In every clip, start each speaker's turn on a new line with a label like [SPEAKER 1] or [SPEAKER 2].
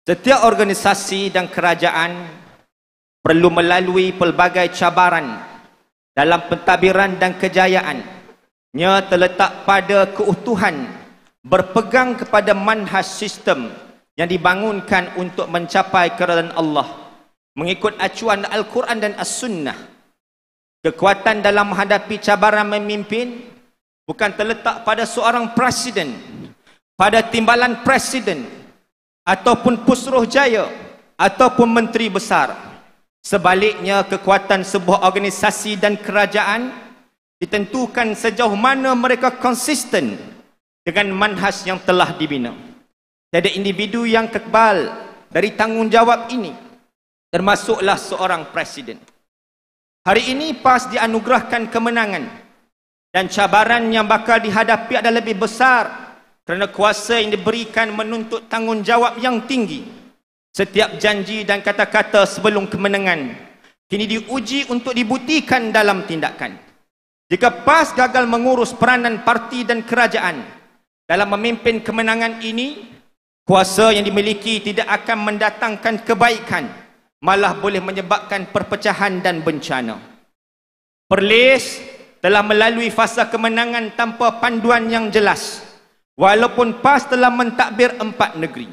[SPEAKER 1] Setiap organisasi dan kerajaan perlu melalui pelbagai cabaran dalam pentadbiran dan kejayaannya terletak pada keutuhan berpegang kepada manhaj sistem yang dibangunkan untuk mencapai keridaan Allah mengikut acuan al-Quran dan as-Sunnah. Kekuatan dalam menghadapi cabaran memimpin bukan terletak pada seorang presiden, pada timbalan presiden ataupun Pusroh jaya ataupun menteri besar sebaliknya kekuatan sebuah organisasi dan kerajaan ditentukan sejauh mana mereka konsisten dengan manhas yang telah dibina tiada individu yang kekebal dari tanggungjawab ini termasuklah seorang presiden hari ini PAS dianugerahkan kemenangan dan cabaran yang bakal dihadapi adalah lebih besar kerana kuasa yang diberikan menuntut tanggungjawab yang tinggi setiap janji dan kata-kata sebelum kemenangan kini diuji untuk dibuktikan dalam tindakan jika PAS gagal mengurus peranan parti dan kerajaan dalam memimpin kemenangan ini kuasa yang dimiliki tidak akan mendatangkan kebaikan malah boleh menyebabkan perpecahan dan bencana Perlis telah melalui fasa kemenangan tanpa panduan yang jelas Walaupun PAS telah mentadbir empat negeri.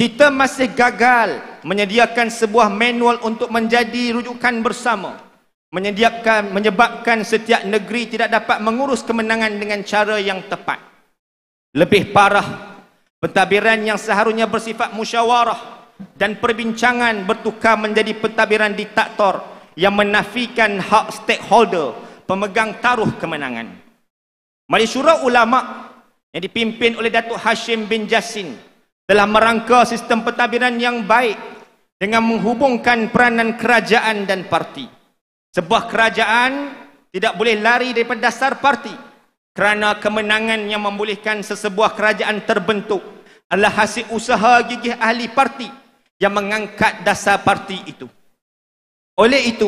[SPEAKER 1] Kita masih gagal menyediakan sebuah manual untuk menjadi rujukan bersama. Menyediakan, menyebabkan setiap negeri tidak dapat mengurus kemenangan dengan cara yang tepat. Lebih parah, pentadbiran yang seharusnya bersifat musyawarah dan perbincangan bertukar menjadi pentadbiran diktator yang menafikan hak stakeholder pemegang taruh kemenangan. Majlis Syura Ulama yang dipimpin oleh Datuk Hashim bin Jasin telah merangka sistem pentadbiran yang baik dengan menghubungkan peranan kerajaan dan parti. Sebuah kerajaan tidak boleh lari daripada dasar parti kerana kemenangan yang membolehkan sesebuah kerajaan terbentuk adalah hasil usaha gigih ahli parti yang mengangkat dasar parti itu. Oleh itu,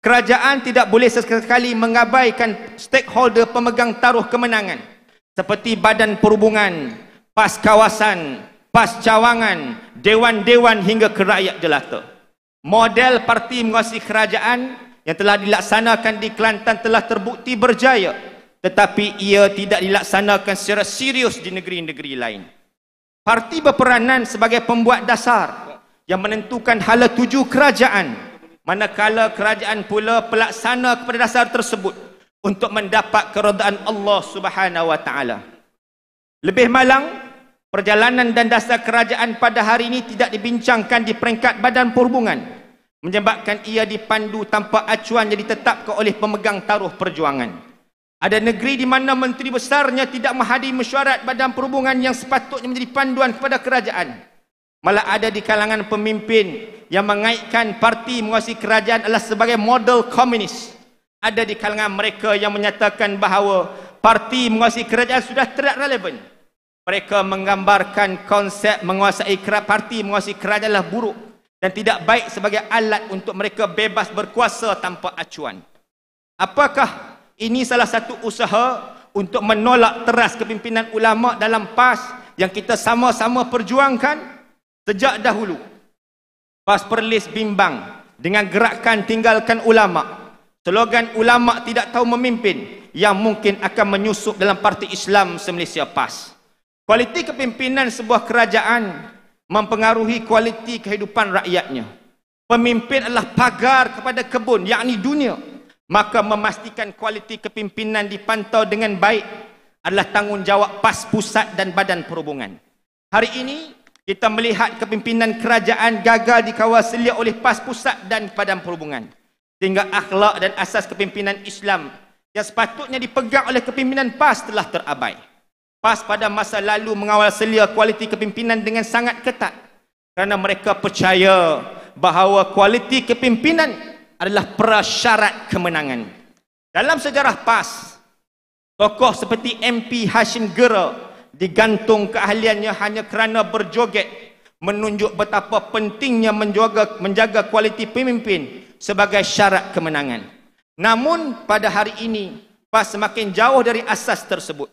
[SPEAKER 1] kerajaan tidak boleh sesekali mengabaikan stakeholder pemegang taruh kemenangan – seperti badan perhubungan, pas kawasan, pas cawangan, dewan-dewan hingga kerakyat jelata. Model parti menguasai kerajaan yang telah dilaksanakan di Kelantan telah terbukti berjaya tetapi ia tidak dilaksanakan secara serius di negeri-negeri lain. Parti berperanan sebagai pembuat dasar yang menentukan hala tuju kerajaan manakala kerajaan pula pelaksana kepada dasar tersebut untuk mendapat keredaan Allah Subhanahu wa taala. Lebih malang, perjalanan dan dasar kerajaan pada hari ini tidak dibincangkan di peringkat badan perhubungan menyebabkan ia dipandu tanpa acuan yang ditetapkan oleh pemegang taruh perjuangan. Ada negeri di mana menteri besarnya tidak menghadiri mesyuarat badan perhubungan yang sepatutnya menjadi panduan kepada kerajaan. Malah ada di kalangan pemimpin yang mengaitkan parti menguasai kerajaan adalah sebagai model komunis ada di kalangan mereka yang menyatakan bahawa parti menguasai kerajaan sudah tidak relevan. Mereka menggambarkan konsep menguasai kerajaan, parti menguasai kerajaan adalah buruk dan tidak baik sebagai alat untuk mereka bebas berkuasa tanpa acuan. Apakah ini salah satu usaha untuk menolak teras kepimpinan ulama dalam PAS yang kita sama-sama perjuangkan sejak dahulu? PAS Perlis bimbang dengan gerakan tinggalkan ulama' Telogan ulama tidak tahu memimpin yang mungkin akan menyusup dalam parti Islam semalaysia PAS. Kualiti kepimpinan sebuah kerajaan mempengaruhi kualiti kehidupan rakyatnya. Pemimpin adalah pagar kepada kebun yakni dunia. Maka memastikan kualiti kepimpinan dipantau dengan baik adalah tanggungjawab PAS pusat dan badan perhubungan. Hari ini kita melihat kepimpinan kerajaan gagal dikawal selia oleh PAS pusat dan badan perhubungan sehingga akhlak dan asas kepimpinan Islam yang sepatutnya dipegang oleh kepimpinan PAS telah terabai. PAS pada masa lalu mengawal selia kualiti kepimpinan dengan sangat ketat kerana mereka percaya bahawa kualiti kepimpinan adalah prasyarat kemenangan. Dalam sejarah PAS, tokoh seperti MP Hashim Gera digantung keahliannya hanya kerana berjoget menunjuk betapa pentingnya menjaga, menjaga kualiti pemimpin sebagai syarat kemenangan. Namun pada hari ini, PAS semakin jauh dari asas tersebut.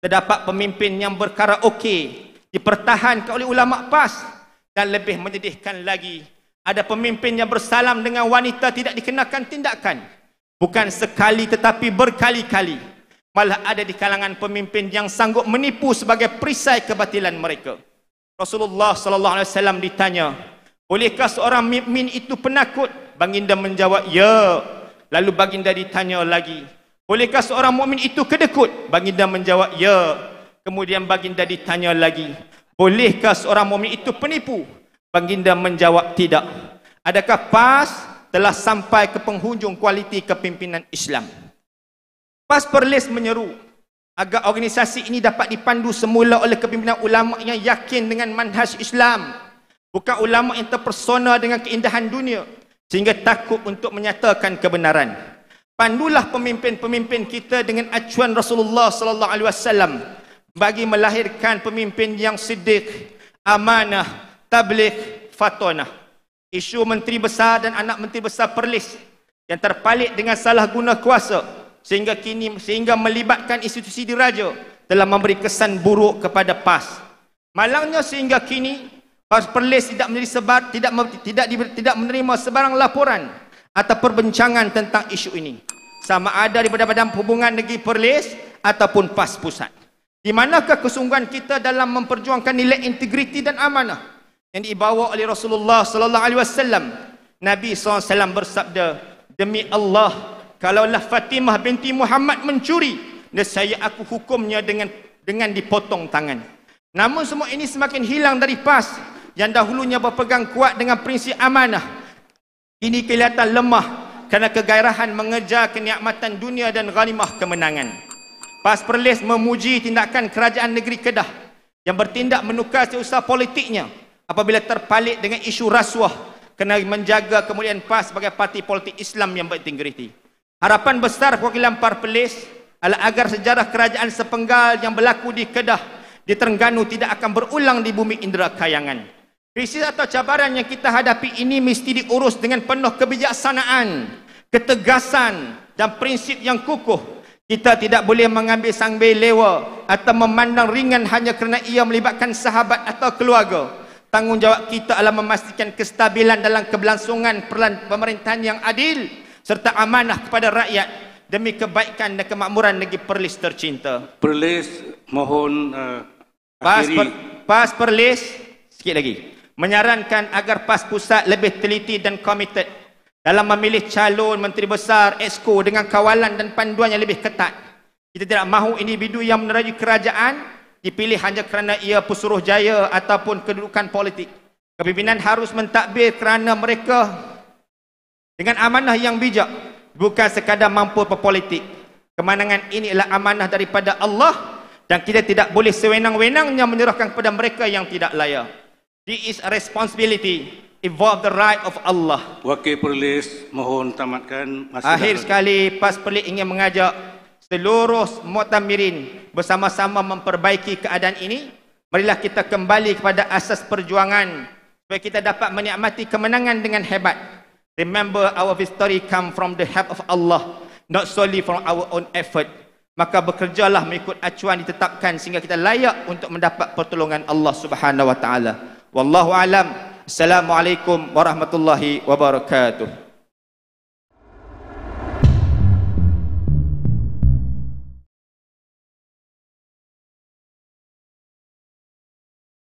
[SPEAKER 1] Terdapat pemimpin yang berkaraoke dipertahankan oleh ulama PAS dan lebih menyedihkan lagi ada pemimpin yang bersalam dengan wanita tidak dikenakan tindakan bukan sekali tetapi berkali-kali malah ada di kalangan pemimpin yang sanggup menipu sebagai perisai kebatilan mereka Rasulullah sallallahu alaihi wasallam ditanya bolehkah seorang mukmin itu penakut Baginda menjawab, ya. Lalu baginda ditanya lagi, bolehkah seorang mukmin itu kedekut? Baginda menjawab, ya. Kemudian baginda ditanya lagi, bolehkah seorang mukmin itu penipu? Baginda menjawab, tidak. Adakah PAS telah sampai ke penghujung kualiti kepimpinan Islam? PAS Perlis menyeru agar organisasi ini dapat dipandu semula oleh kepimpinan ulama yang yakin dengan manhaj Islam. Bukan ulama yang terpersona dengan keindahan dunia sehingga takut untuk menyatakan kebenaran pandulah pemimpin-pemimpin kita dengan acuan Rasulullah sallallahu alaihi wasallam bagi melahirkan pemimpin yang siddiq amanah tabligh fatonah isu menteri besar dan anak menteri besar perlis yang terpalit dengan salah guna kuasa sehingga kini sehingga melibatkan institusi diraja telah memberi kesan buruk kepada PAS malangnya sehingga kini Perlis tidak menjadi sebab tidak tidak tidak menerima sebarang laporan atau perbincangan tentang isu ini sama ada di badan badan hubungan negeri Perlis ataupun PAS pusat. Di manakah kesungguhan kita dalam memperjuangkan nilai integriti dan amanah yang dibawa oleh Rasulullah sallallahu alaihi wasallam? Nabi SAW bersabda, "Demi Allah, kalaulah Fatimah binti Muhammad mencuri, nescaya aku hukumnya dengan dengan dipotong tangan." Namun semua ini semakin hilang dari PAS yang dahulunya berpegang kuat dengan prinsip amanah kini kelihatan lemah kerana kegairahan mengejar kenikmatan dunia dan ghanimah kemenangan. PAS Perlis memuji tindakan kerajaan negeri Kedah yang bertindak menukar seusaha politiknya apabila terpalit dengan isu rasuah kena menjaga kemuliaan PAS sebagai parti politik Islam yang berintegriti. Harapan besar perwakilan PAS Perlis adalah agar sejarah kerajaan sepenggal yang berlaku di Kedah di Terengganu tidak akan berulang di bumi Indra Kayangan. Krisis atau cabaran yang kita hadapi ini mesti diurus dengan penuh kebijaksanaan, ketegasan dan prinsip yang kukuh. Kita tidak boleh mengambil sangbei lewa atau memandang ringan hanya kerana ia melibatkan sahabat atau keluarga. Tanggungjawab kita adalah memastikan kestabilan dalam keberlangsungan perlahan pemerintahan yang adil serta amanah kepada rakyat demi kebaikan dan kemakmuran negeri Perlis tercinta. Perlis mohon uh, akhiri. Pas, per, pas Perlis, sikit lagi menyarankan agar PAS Pusat lebih teliti dan komited dalam memilih calon Menteri Besar Exco dengan kawalan dan panduan yang lebih ketat. Kita tidak mahu individu yang meneraju kerajaan dipilih hanya kerana ia pesuruh jaya ataupun kedudukan politik. Kepimpinan harus mentadbir kerana mereka dengan amanah yang bijak bukan sekadar mampu berpolitik. Kemenangan ini adalah amanah daripada Allah dan kita tidak boleh sewenang-wenangnya menyerahkan kepada mereka yang tidak layak. This is a responsibility involve the right of Allah. Wakil Perlis mohon tamatkan masa. Akhir sekali PAS Perlis ingin mengajak seluruh muktamirin bersama-sama memperbaiki keadaan ini. Marilah kita kembali kepada asas perjuangan supaya kita dapat menikmati kemenangan dengan hebat. Remember our victory come from the help of Allah, not solely from our own effort. Maka bekerjalah mengikut acuan ditetapkan sehingga kita layak untuk mendapat pertolongan Allah Subhanahu wa taala. Wallahu alam. Assalamualaikum warahmatullahi wabarakatuh.